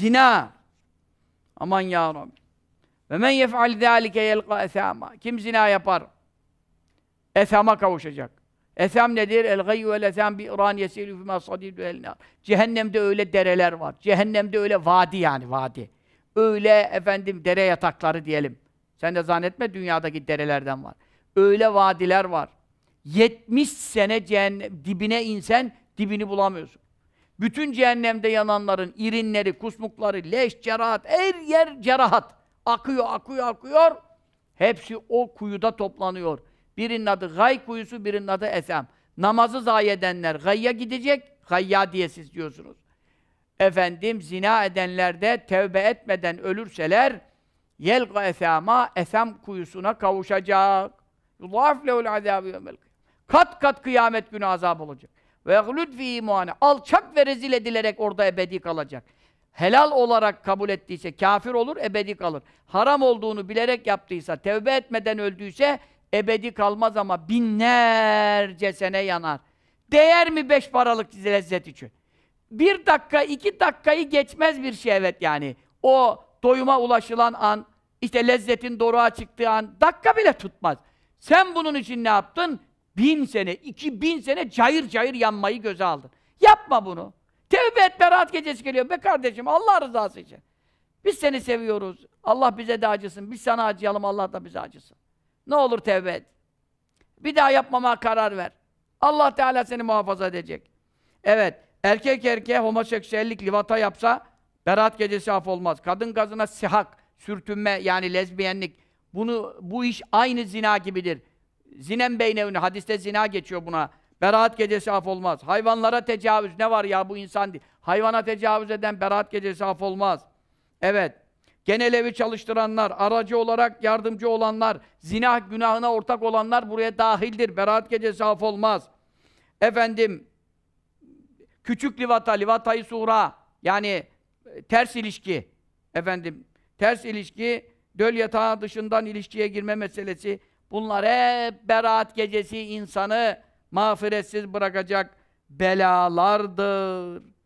Zina. Aman ya Rabbi. Ve men yef'al zâlike yelqa esâma. Kim zina yapar? Esama kavuşacak. Esam nedir? El gayyü el esam bi iran yesilü fîmâ sadîdü el Cehennemde öyle dereler var. Cehennemde öyle vadi yani vadi. Öyle efendim dere yatakları diyelim. Sen de zannetme dünyadaki derelerden var. Öyle vadiler var. 70 sene cehennem dibine insen dibini bulamıyorsun. Bütün cehennemde yananların irinleri, kusmukları, leş, cerahat, her yer cerahat. Akıyor, akıyor, akıyor. Hepsi o kuyuda toplanıyor. Birinin adı Gay kuyusu, birinin adı Esem. Namazı zayi edenler Gay'a gidecek, Gay'a diye siz diyorsunuz. Efendim zina edenler de tevbe etmeden ölürseler yelga esama esem kuyusuna kavuşacak. Yudaf leul azabı Kat kat kıyamet günü azap olacak. Ve gulud muane. Alçak ve rezil edilerek orada ebedi kalacak. Helal olarak kabul ettiyse kafir olur, ebedi kalır. Haram olduğunu bilerek yaptıysa, tevbe etmeden öldüyse ebedi kalmaz ama binlerce sene yanar. Değer mi beş paralık lezzet için? Bir dakika, iki dakikayı geçmez bir şey evet yani. O doyuma ulaşılan an, işte lezzetin doruğa çıktığı an, dakika bile tutmaz. Sen bunun için ne yaptın? Bin sene, iki bin sene cayır cayır yanmayı göze aldın. Yapma bunu. Tevbe et, berat gecesi geliyor. Be kardeşim, Allah rızası için. Biz seni seviyoruz. Allah bize de acısın. Biz sana acıyalım, Allah da bize acısın. Ne olur tevbe et. Bir daha yapmama karar ver. Allah Teala seni muhafaza edecek. Evet, erkek erkeğe homoseksüellik livata yapsa, berat gecesi af olmaz. Kadın kadına sihak, sürtünme yani lezbiyenlik, bunu bu iş aynı zina gibidir. Zinen beynevni, hadiste zina geçiyor buna. Beraat gecesi af olmaz. Hayvanlara tecavüz, ne var ya bu insan değil. Hayvana tecavüz eden beraat gecesi af olmaz. Evet. Genel evi çalıştıranlar, aracı olarak yardımcı olanlar, zina günahına ortak olanlar buraya dahildir. Beraat gecesi af olmaz. Efendim, küçük livata, livatayı sura, yani e, ters ilişki, efendim, ters ilişki, döl yatağı dışından ilişkiye girme meselesi, Bunlar hep beraat gecesi insanı mağfiretsiz bırakacak belalardır.